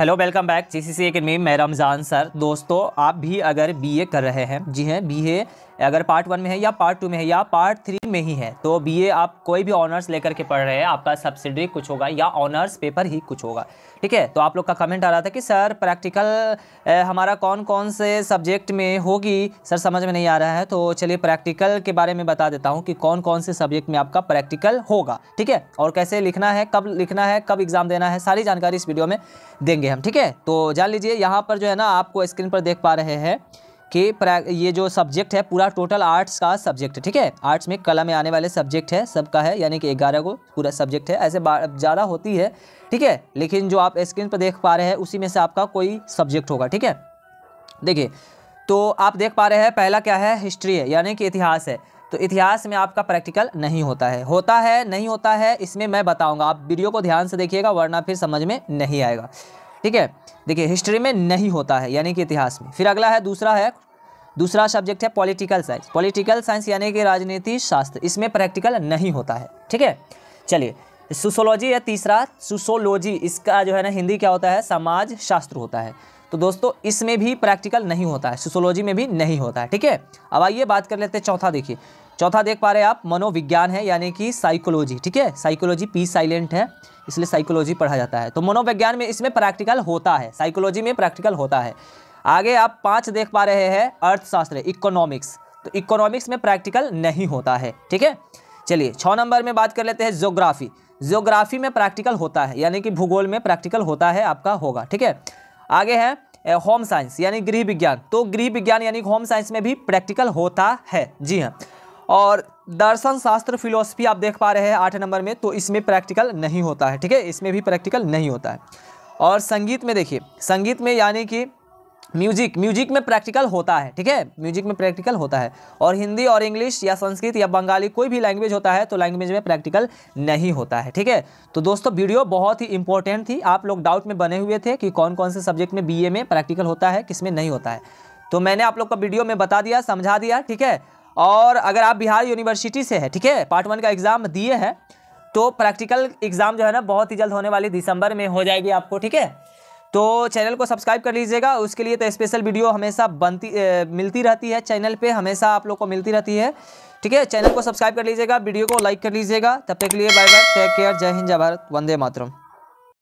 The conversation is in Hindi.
hello welcome back G C C एक मैं रमज़ान सर दोस्तों आप भी अगर बीए कर रहे हैं जी हैं हाँ, बीए अगर पार्ट वन में है या पार्ट टू में है या पार्ट थ्री में ही है तो बी ए आप कोई भी ऑनर्स लेकर के पढ़ रहे हैं आपका सब्सिडी कुछ होगा या ऑनर्स पेपर ही कुछ होगा ठीक है तो आप लोग का कमेंट आ रहा था कि सर प्रैक्टिकल हमारा कौन कौन से सब्जेक्ट में होगी सर समझ में नहीं आ रहा है तो चलिए प्रैक्टिकल के बारे में बता देता हूँ कि कौन कौन से सब्जेक्ट में आपका प्रैक्टिकल होगा ठीक है और कैसे लिखना है कब लिखना है कब एग्ज़ाम देना है सारी जानकारी इस वीडियो में देंगे हम ठीक है तो जान लीजिए यहाँ पर जो है ना आपको स्क्रीन पर देख पा रहे हैं के ये जो सब्जेक्ट है पूरा टोटल आर्ट्स का सब्जेक्ट है ठीक है आर्ट्स में कला में आने वाले सब्जेक्ट है सबका है यानी कि ग्यारह को पूरा सब्जेक्ट है ऐसे ज़्यादा होती है ठीक है लेकिन जो आप स्क्रीन पर देख पा रहे हैं उसी में से आपका कोई सब्जेक्ट होगा ठीक है देखिए तो आप देख पा रहे हैं पहला क्या है हिस्ट्री है यानी कि इतिहास है तो इतिहास में आपका प्रैक्टिकल नहीं होता है होता है नहीं होता है इसमें मैं बताऊंगा आप वीडियो को ध्यान से देखिएगा वरना फिर समझ में नहीं आएगा ठीक है देखिए हिस्ट्री में नहीं होता है यानी कि इतिहास में फिर अगला है दूसरा है दूसरा सब्जेक्ट है पॉलिटिकल साइंस पॉलिटिकल साइंस यानी कि राजनीति शास्त्र इसमें प्रैक्टिकल नहीं होता है ठीक है चलिए सोशोलॉजी है तीसरा सोशोलॉजी इसका जो है ना हिंदी क्या होता है समाज शास्त्र होता है तो दोस्तों इसमें भी प्रैक्टिकल नहीं होता है सोशोलॉजी में भी नहीं होता है ठीक है अब आइए बात कर लेते हैं चौथा देखिए चौथा देख पा रहे हैं आप मनोविज्ञान है यानी कि साइकोलॉजी ठीक है साइकोलॉजी पी साइलेंट है इसलिए साइकोलॉजी पढ़ा जाता है तो मनोविज्ञान में इसमें प्रैक्टिकल होता है साइकोलॉजी में प्रैक्टिकल होता है आगे आप पाँच देख पा रहे हैं अर्थशास्त्र इकोनॉमिक्स तो इकोनॉमिक्स में प्रैक्टिकल नहीं होता है ठीक है चलिए छः नंबर में बात कर लेते हैं जोग्राफी जोग्राफी में प्रैक्टिकल होता है यानी कि भूगोल में प्रैक्टिकल होता है आपका होगा ठीक है आगे है होम साइंस यानी गृह विज्ञान तो गृह विज्ञान यानी होम साइंस में भी प्रैक्टिकल होता है जी हाँ और दर्शन शास्त्र फिलोसफी आप देख पा रहे हैं आठ नंबर में तो इसमें प्रैक्टिकल नहीं होता है ठीक है इसमें भी प्रैक्टिकल नहीं होता है और संगीत में देखिए संगीत में यानी कि म्यूजिक म्यूजिक में प्रैक्टिकल होता है ठीक है म्यूजिक में प्रैक्टिकल होता है और हिंदी और इंग्लिश या संस्कृत या बंगाली कोई भी लैंग्वेज होता है तो लैंग्वेज में प्रैक्टिकल नहीं होता है ठीक है तो दोस्तों वीडियो बहुत ही इंपॉर्टेंट थी आप लोग डाउट में बने हुए थे कि कौन कौन से सब्जेक्ट में बी में प्रैक्टिकल होता है किस में नहीं होता है तो मैंने आप लोग का वीडियो में बता दिया समझा दिया ठीक है और अगर आप बिहार यूनिवर्सिटी से है ठीक है पार्ट वन का एग्ज़ाम दिए हैं तो प्रैक्टिकल एग्ज़ाम जो है ना बहुत ही जल्द होने वाली दिसंबर में हो जाएगी आपको ठीक है तो चैनल को सब्सक्राइब कर लीजिएगा उसके लिए तो स्पेशल वीडियो हमेशा बनती ए, मिलती रहती है चैनल पे हमेशा आप लोग को मिलती रहती है ठीक है चैनल को सब्सक्राइब कर लीजिएगा वीडियो को लाइक कर लीजिएगा तब तक के लिए बाय बाय टेक केयर जय हिंद जय भारत वंदे मातरम